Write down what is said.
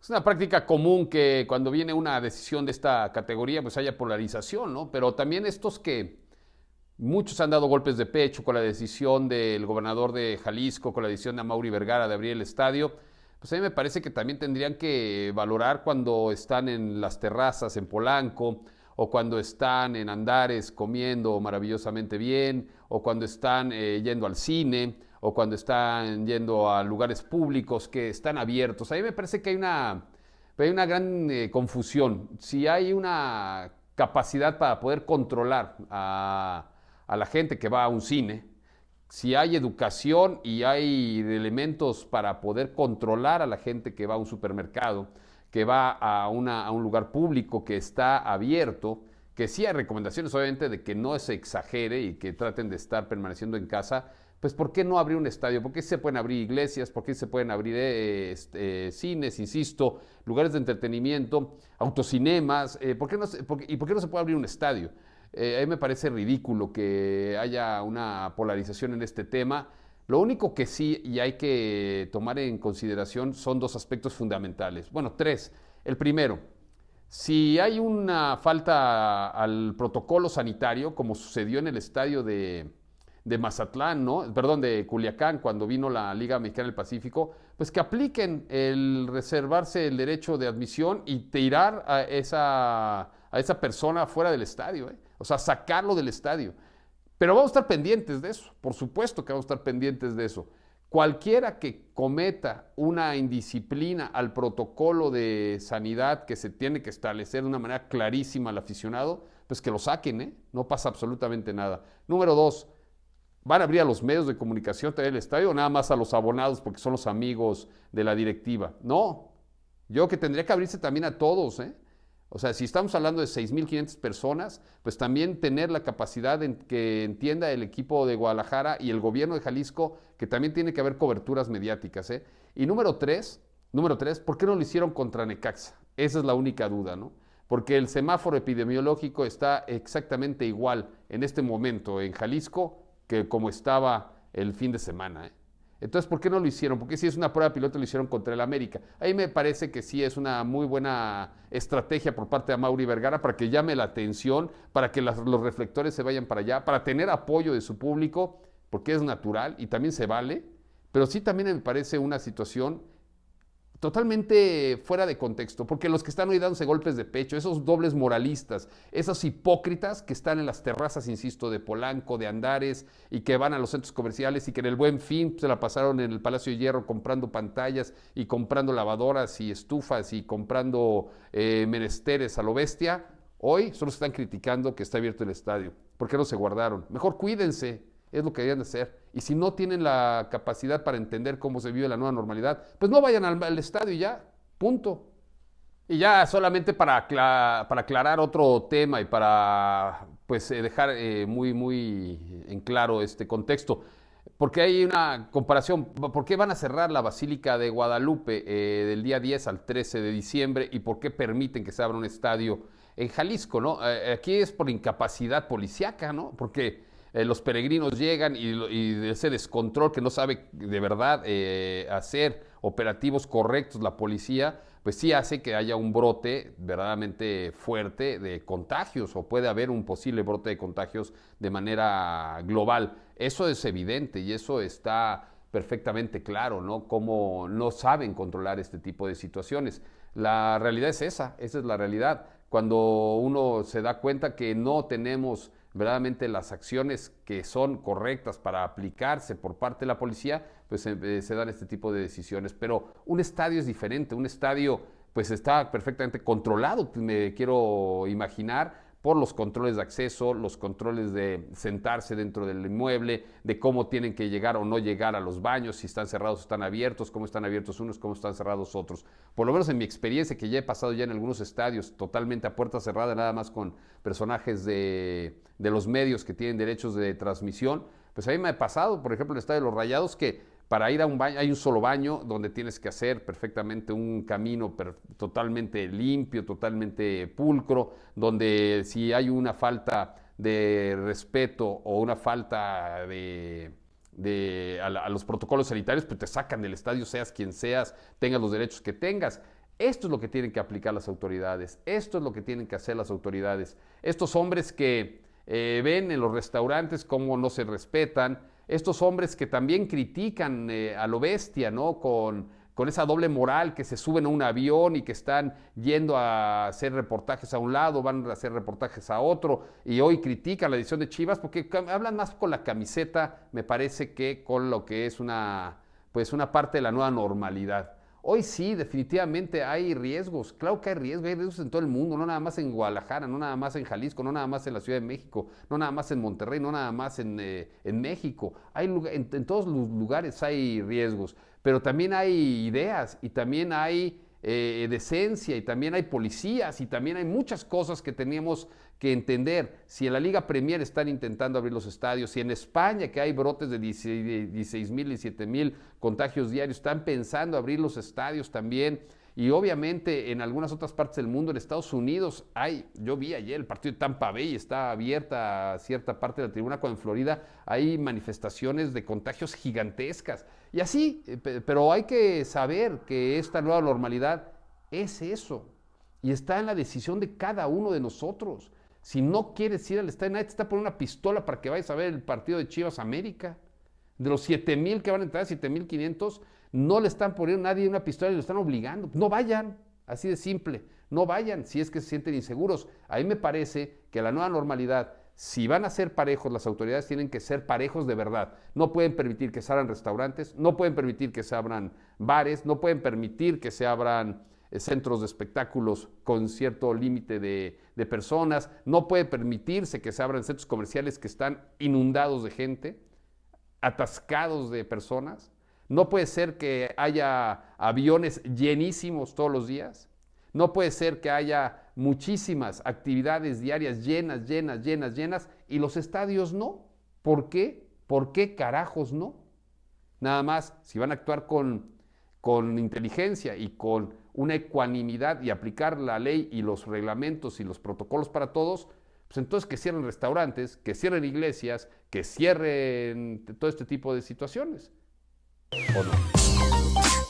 Es una práctica común que cuando viene una decisión de esta categoría, pues haya polarización, ¿no? Pero también estos que muchos han dado golpes de pecho con la decisión del gobernador de Jalisco, con la decisión de Mauri Vergara de abrir el estadio, pues a mí me parece que también tendrían que valorar cuando están en las terrazas en Polanco o cuando están en Andares comiendo maravillosamente bien o cuando están eh, yendo al cine o cuando están yendo a lugares públicos que están abiertos. A mí me parece que hay una, hay una gran eh, confusión. Si hay una capacidad para poder controlar a, la gente que va a un cine, si hay educación y hay elementos para poder controlar a la gente que va a un supermercado, que va a, a un lugar público que está abierto, que sí hay recomendaciones obviamente de que no se exagere y que traten de estar permaneciendo en casa, pues ¿por qué no abrir un estadio? ¿Por qué se pueden abrir iglesias? ¿Por qué se pueden abrir eh, este, cines, insisto, lugares de entretenimiento, autocinemas? Eh, no ¿Y por qué no se puede abrir un estadio? Eh, a mí me parece ridículo que haya una polarización en este tema. Lo único que sí y hay que tomar en consideración son dos aspectos fundamentales. Bueno, tres. El primero, si hay una falta al protocolo sanitario, como sucedió en el estadio de, de Mazatlán, ¿no? Perdón, de Culiacán, cuando vino la Liga Mexicana del Pacífico, pues que apliquen el reservarse el derecho de admisión y tirar a esa, a esa persona fuera del estadio, ¿eh? o sea, sacarlo del estadio. Pero vamos a estar pendientes de eso, por supuesto que vamos a estar pendientes de eso. Cualquiera que cometa una indisciplina al protocolo de sanidad que se tiene que establecer de una manera clarísima al aficionado, pues que lo saquen, ¿eh? No pasa absolutamente nada. Número dos, ¿Van a abrir a los medios de comunicación también el estadio o nada más a los abonados porque son los amigos de la directiva? No. Yo que tendría que abrirse también a todos, ¿eh? O sea, si estamos hablando de 6.500 personas, pues también tener la capacidad en que entienda el equipo de Guadalajara y el gobierno de Jalisco que también tiene que haber coberturas mediáticas. ¿eh? Y número tres, número tres, ¿por qué no lo hicieron contra Necaxa? Esa es la única duda, ¿no? Porque el semáforo epidemiológico está exactamente igual en este momento en Jalisco que como estaba el fin de semana. ¿eh? Entonces, ¿por qué no lo hicieron? Porque si es una prueba piloto, lo hicieron contra el América. Ahí me parece que sí es una muy buena estrategia por parte de Mauri Vergara para que llame la atención, para que los reflectores se vayan para allá, para tener apoyo de su público, porque es natural y también se vale. Pero sí también me parece una situación totalmente fuera de contexto, porque los que están hoy dándose golpes de pecho, esos dobles moralistas, esos hipócritas que están en las terrazas, insisto, de Polanco, de Andares, y que van a los centros comerciales y que en el buen fin pues, se la pasaron en el Palacio de Hierro comprando pantallas y comprando lavadoras y estufas y comprando eh, menesteres a lo bestia, hoy solo están criticando que está abierto el estadio. porque no se guardaron? Mejor cuídense es lo que deberían de hacer. Y si no tienen la capacidad para entender cómo se vive la nueva normalidad, pues no vayan al, estadio y ya, punto. Y ya solamente para, para aclarar otro tema y para pues, eh, dejar eh, muy, muy en claro este contexto, porque hay una comparación, ¿por qué van a cerrar la Basílica de Guadalupe eh, del día 10 al 13 de diciembre y por qué permiten que se abra un estadio en Jalisco? ¿no? aquí es por incapacidad policíaca, ¿no? Porque eh, los peregrinos llegan y, ese descontrol que no sabe de verdad eh, hacer operativos correctos la policía, pues sí hace que haya un brote verdaderamente fuerte de contagios o puede haber un posible brote de contagios de manera global. Eso es evidente y eso está perfectamente claro, ¿no? Cómo no saben controlar este tipo de situaciones. La realidad es esa, esa es la realidad. Cuando uno se da cuenta que no tenemos verdaderamente las acciones que son correctas para aplicarse por parte de la policía, pues eh, eh, se dan este tipo de decisiones. Pero un estadio es diferente, un estadio pues está perfectamente controlado, me quiero imaginar, por los controles de acceso, los controles de sentarse dentro del inmueble, de cómo tienen que llegar o no llegar a los baños, si están cerrados o están abiertos, cómo están abiertos unos, cómo están cerrados otros. Por lo menos en mi experiencia, que ya he pasado ya en algunos estadios totalmente a puerta cerrada, nada más con personajes de, de los medios que tienen derechos de transmisión, pues a mí me ha pasado, por ejemplo, en el Estadio de los Rayados, que para ir a un baño, hay un solo baño donde tienes que hacer perfectamente un camino totalmente limpio, totalmente pulcro, donde si hay una falta de respeto o una falta de, a, los protocolos sanitarios, pues te sacan del estadio, seas quien seas, tengas los derechos que tengas. Esto es lo que tienen que aplicar las autoridades, esto es lo que tienen que hacer las autoridades. Estos hombres que eh, ven en los restaurantes cómo no se respetan, estos hombres que también critican eh, a lo bestia, ¿no? Con, con esa doble moral que se suben a un avión y que están yendo a hacer reportajes a un lado, van a hacer reportajes a otro, y hoy critican la edición de Chivas porque hablan más con la camiseta, me parece, que con lo que es una, pues una parte de la nueva normalidad. Hoy sí, definitivamente hay riesgos, claro que hay riesgos, hay riesgos en todo el mundo, no nada más en Guadalajara, no nada más en Jalisco, no nada más en la Ciudad de México, no nada más en Monterrey, no nada más en, eh, México, hay en todos los lugares hay riesgos, pero también hay ideas y también hay de eh, decencia y también hay policías y también hay muchas cosas que tenemos que entender. Si en la Liga Premier están intentando abrir los estadios, si en España que hay brotes de 16.000 mil y siete mil contagios diarios, están pensando abrir los estadios también. Y obviamente en algunas otras partes del mundo, en Estados Unidos, hay, yo vi ayer el partido de Tampa Bay, está abierta a cierta parte de la tribuna, cuando en Florida hay manifestaciones de contagios gigantescas. Y así, eh, pero hay que saber que esta nueva normalidad es eso. Y está en la decisión de cada uno de nosotros. Si no quieres ir al Estadio, nadie te está poniendo una pistola para que vayas a ver el partido de Chivas América. De los 7 mil que van a entrar, 7 mil 500, no le están poniendo a nadie una pistola y lo están obligando. No vayan, así de simple. No vayan si es que se sienten inseguros. A mí me parece que la nueva normalidad, si van a ser parejos, las autoridades tienen que ser parejos de verdad. No pueden permitir que se abran restaurantes, no pueden permitir que se abran bares, no pueden permitir que se abran eh, centros de espectáculos con cierto límite de personas, no puede permitirse que se abran centros comerciales que están inundados de gente, atascados de personas. No puede ser que haya aviones llenísimos todos los días. No puede ser que haya muchísimas actividades diarias llenas, llenas, llenas, llenas y los estadios no. ¿Por qué? ¿Por qué carajos no? Nada más, si van a actuar con, con inteligencia y con una ecuanimidad y aplicar la ley y los reglamentos y los protocolos para todos, pues entonces que cierren restaurantes, que cierren iglesias, que cierren todo este tipo de situaciones. 好。